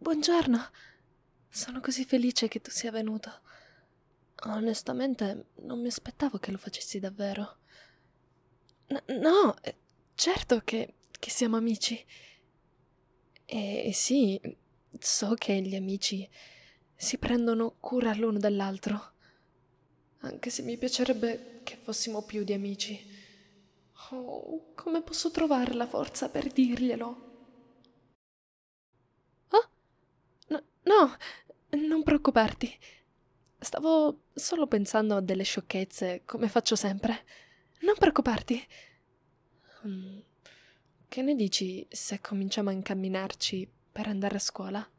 Buongiorno. Sono così felice che tu sia venuto. Onestamente non mi aspettavo che lo facessi davvero. N no, eh, certo che, che siamo amici. E, sì, so che gli amici si prendono cura l'uno dell'altro. Anche se mi piacerebbe che fossimo più di amici. Oh, come posso trovare la forza per dirglielo? No, non preoccuparti. Stavo solo pensando a delle sciocchezze, come faccio sempre. Non preoccuparti. Mm, che ne dici se cominciamo a incamminarci per andare a scuola?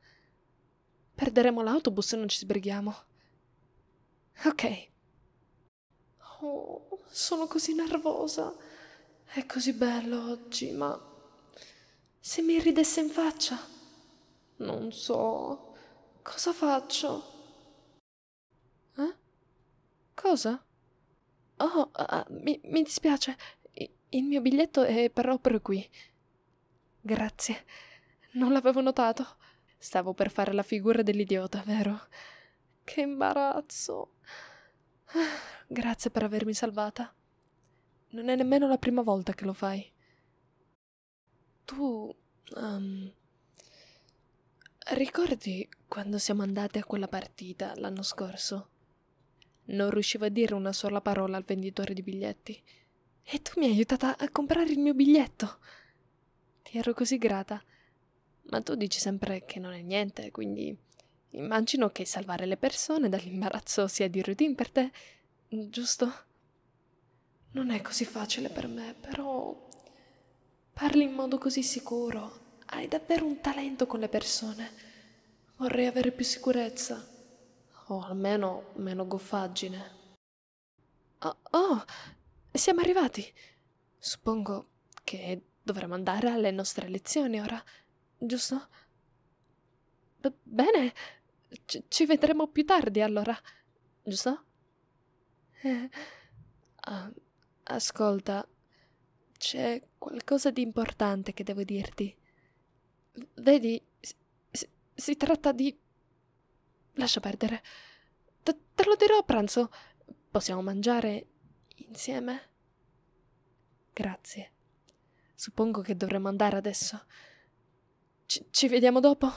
Perderemo l'autobus se non ci sbrighiamo. Ok. Oh, sono così nervosa. È così bello oggi, ma... Se mi ridesse in faccia... Non so... Cosa faccio? Eh? Cosa? Oh, uh, mi, mi dispiace. I, il mio biglietto è però per qui. Grazie. Non l'avevo notato. Stavo per fare la figura dell'idiota, vero? Che imbarazzo. Grazie per avermi salvata. Non è nemmeno la prima volta che lo fai. Tu... Um, Ricordi quando siamo andate a quella partita l'anno scorso? Non riuscivo a dire una sola parola al venditore di biglietti. E tu mi hai aiutata a comprare il mio biglietto. Ti ero così grata. Ma tu dici sempre che non è niente, quindi immagino che salvare le persone dall'imbarazzo sia di routine per te, giusto? Non è così facile per me, però parli in modo così sicuro. Hai davvero un talento con le persone. Vorrei avere più sicurezza. O almeno meno goffaggine. Oh, oh, siamo arrivati. Suppongo che dovremmo andare alle nostre lezioni ora, giusto? B bene, C ci vedremo più tardi allora, giusto? Eh, ah, ascolta, c'è qualcosa di importante che devo dirti. Vedi, si, si, tratta di... Lascia perdere. Te, te lo dirò a pranzo. Possiamo mangiare insieme? Grazie. Suppongo che dovremmo andare adesso. C ci vediamo dopo?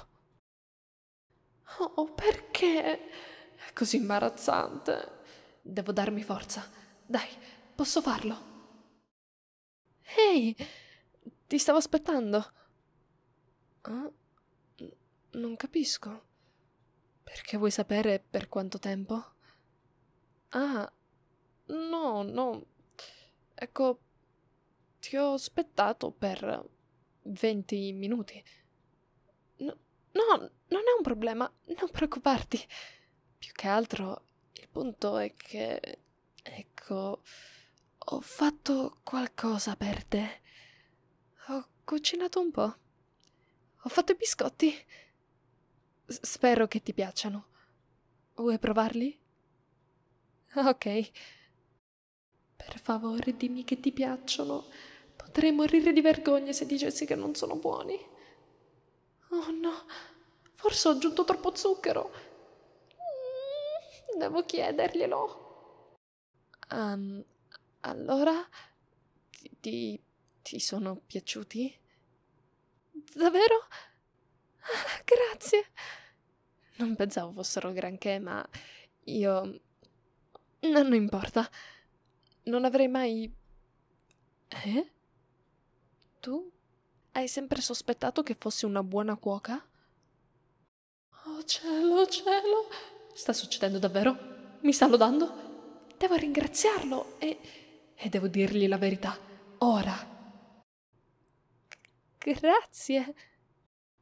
Oh, perché? È così imbarazzante. Devo darmi forza. Dai, posso farlo. Ehi, ti stavo aspettando. Ah, non capisco. Perché vuoi sapere per quanto tempo? Ah, no, no. Ecco, ti ho aspettato per venti minuti. No, no, non è un problema, non preoccuparti. Più che altro, il punto è che... Ecco, ho fatto qualcosa per te. Ho cucinato un po'. Ho fatto i biscotti. spero che ti piacciano. Vuoi provarli? Ok. Per favore, dimmi che ti piacciono. Potrei morire di vergogna se dicessi che non sono buoni. Oh no, forse ho aggiunto troppo zucchero. Mm, devo chiederglielo. Um, allora, ti, ti, ti sono piaciuti? Davvero? Ah, grazie. Non pensavo fossero granché, ma io... Non importa. Non avrei mai... Eh? Tu? Hai sempre sospettato che fossi una buona cuoca? Oh cielo, cielo! Sta succedendo davvero? Mi sta lodando? Devo ringraziarlo e... e devo dirgli la verità. Ora. Grazie.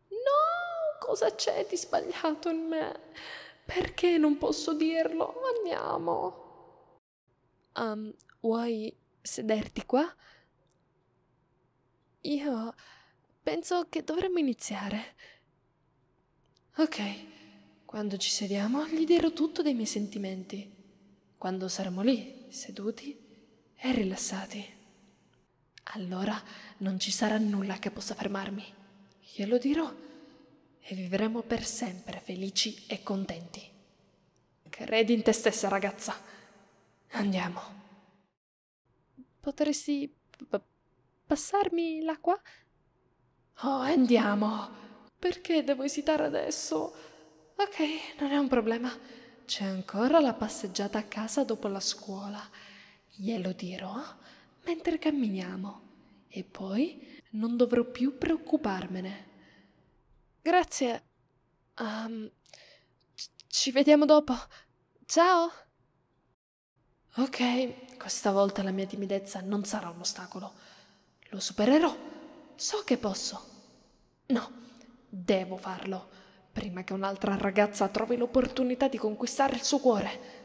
No, cosa c'è di sbagliato in me? Perché non posso dirlo? Andiamo. Um, vuoi sederti qua? Io penso che dovremmo iniziare. Ok, quando ci sediamo gli dirò tutto dei miei sentimenti. Quando saremo lì, seduti e rilassati. Allora non ci sarà nulla che possa fermarmi. Glielo dirò e vivremo per sempre felici e contenti. Credi in te stessa, ragazza. Andiamo. Potresti passarmi l'acqua? Oh, andiamo. Perché devo esitare adesso? Ok, non è un problema. C'è ancora la passeggiata a casa dopo la scuola. Glielo dirò mentre camminiamo e poi non dovrò più preoccuparmene. Grazie. Um, ci vediamo dopo. Ciao. Ok, questa volta la mia timidezza non sarà un ostacolo. Lo supererò. So che posso. No, devo farlo, prima che un'altra ragazza trovi l'opportunità di conquistare il suo cuore.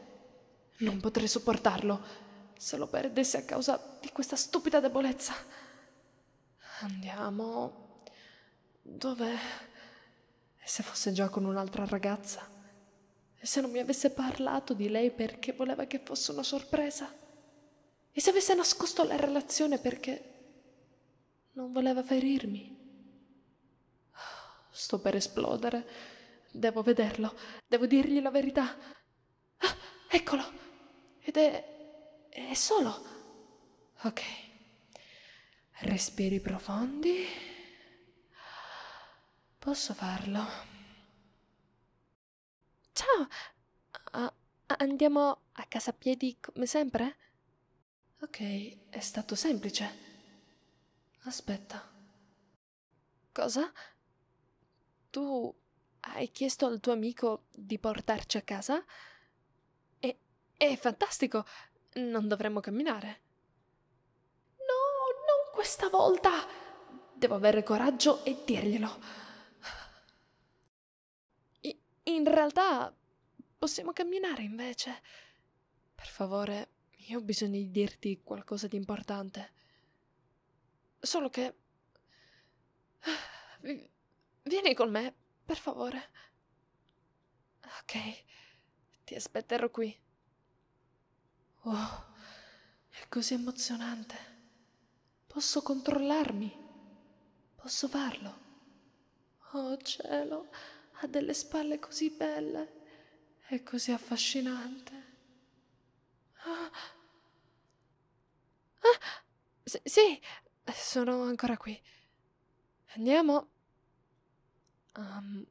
Non potrei sopportarlo se lo perdesse a causa di questa stupida debolezza. Andiamo. Dov'è? E se fosse già con un'altra ragazza? E se non mi avesse parlato di lei perché voleva che fosse una sorpresa? E se avesse nascosto la relazione perché non voleva ferirmi? Sto per esplodere. Devo vederlo. Devo dirgli la verità. Ah, eccolo. Ed è è solo... Ok. Respiri profondi. Posso farlo. Ciao! Uh, andiamo a casa a piedi come sempre? Ok, è stato semplice. Aspetta. Cosa? Tu hai chiesto al tuo amico di portarci a casa? È, è fantastico! Non dovremmo camminare. No, non questa volta! Devo avere coraggio e dirglielo. I in realtà possiamo camminare invece. Per favore, io ho bisogno di dirti qualcosa di importante. Solo che... Vieni con me, per favore. Ok, ti aspetterò qui. Oh, è così emozionante. Posso controllarmi. Posso farlo. Oh cielo, ha delle spalle così belle. È così affascinante. Ah. ah S sì, sono ancora qui. Andiamo. Um,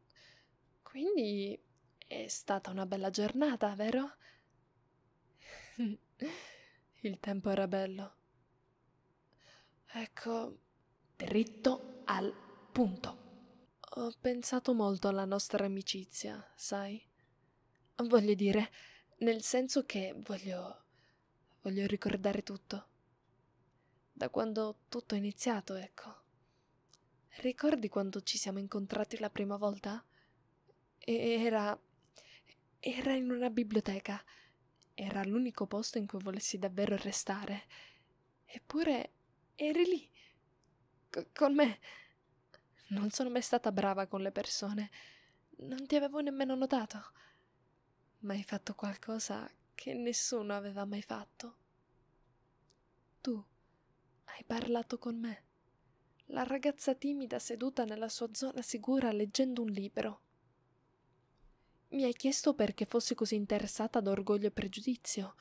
quindi è stata una bella giornata, vero? Il tempo era bello. Ecco, dritto al punto. Ho pensato molto alla nostra amicizia, sai? Voglio dire, nel senso che voglio... voglio ricordare tutto. Da quando tutto è iniziato, ecco. Ricordi quando ci siamo incontrati la prima volta? Era... era in una biblioteca era l'unico posto in cui volessi davvero restare. Eppure eri lì, C con me. Non sono mai stata brava con le persone. Non ti avevo nemmeno notato. Ma hai fatto qualcosa che nessuno aveva mai fatto. Tu hai parlato con me. La ragazza timida seduta nella sua zona sicura leggendo un libro. Mi hai chiesto perché fossi così interessata ad orgoglio e pregiudizio.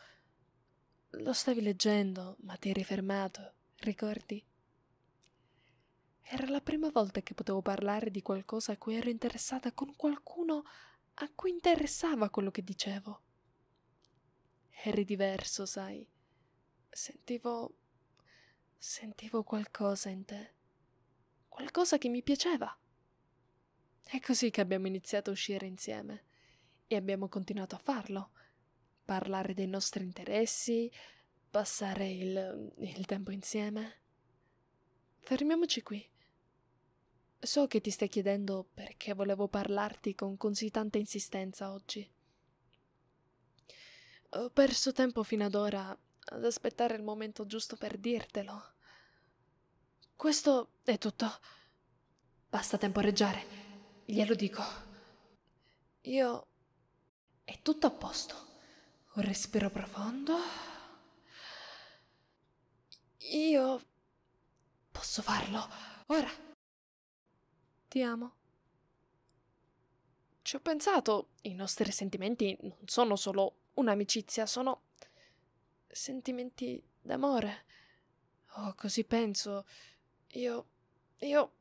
Lo stavi leggendo, ma ti eri fermato, ricordi? Era la prima volta che potevo parlare di qualcosa a cui ero interessata con qualcuno a cui interessava quello che dicevo. Eri diverso, sai. Sentivo. sentivo qualcosa in te. Qualcosa che mi piaceva. È così che abbiamo iniziato a uscire insieme e abbiamo continuato a farlo. Parlare dei nostri interessi, passare il, il tempo insieme. Fermiamoci qui. So che ti stai chiedendo perché volevo parlarti con così tanta insistenza oggi. Ho perso tempo fino ad ora ad aspettare il momento giusto per dirtelo. Questo è tutto. Basta temporeggiare, glielo dico. Io è tutto a posto. Un respiro profondo. Io posso farlo. Ora. Ti amo. Ci ho pensato, i nostri sentimenti non sono solo un'amicizia, sono sentimenti d'amore. Oh, così penso. Io... io...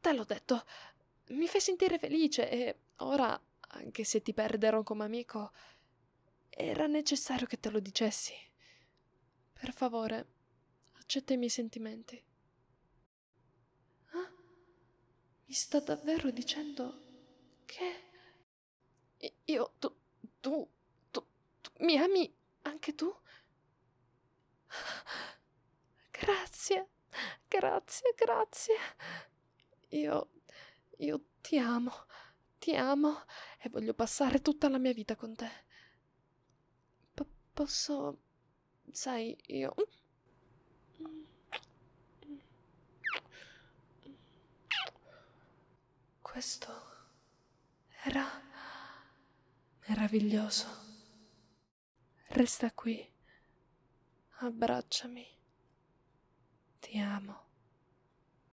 te l'ho detto. Mi fai sentire felice e ora anche se ti perderò come amico, era necessario che te lo dicessi. Per favore, accetta i miei sentimenti. Ah, mi sta davvero dicendo che io, tu, tu, tu, tu mi ami anche tu? Grazie, grazie, grazie. Io, io ti amo. Ti amo e voglio passare tutta la mia vita con te. P posso... sai, io... Mm. Questo era meraviglioso. Resta qui, abbracciami, ti amo.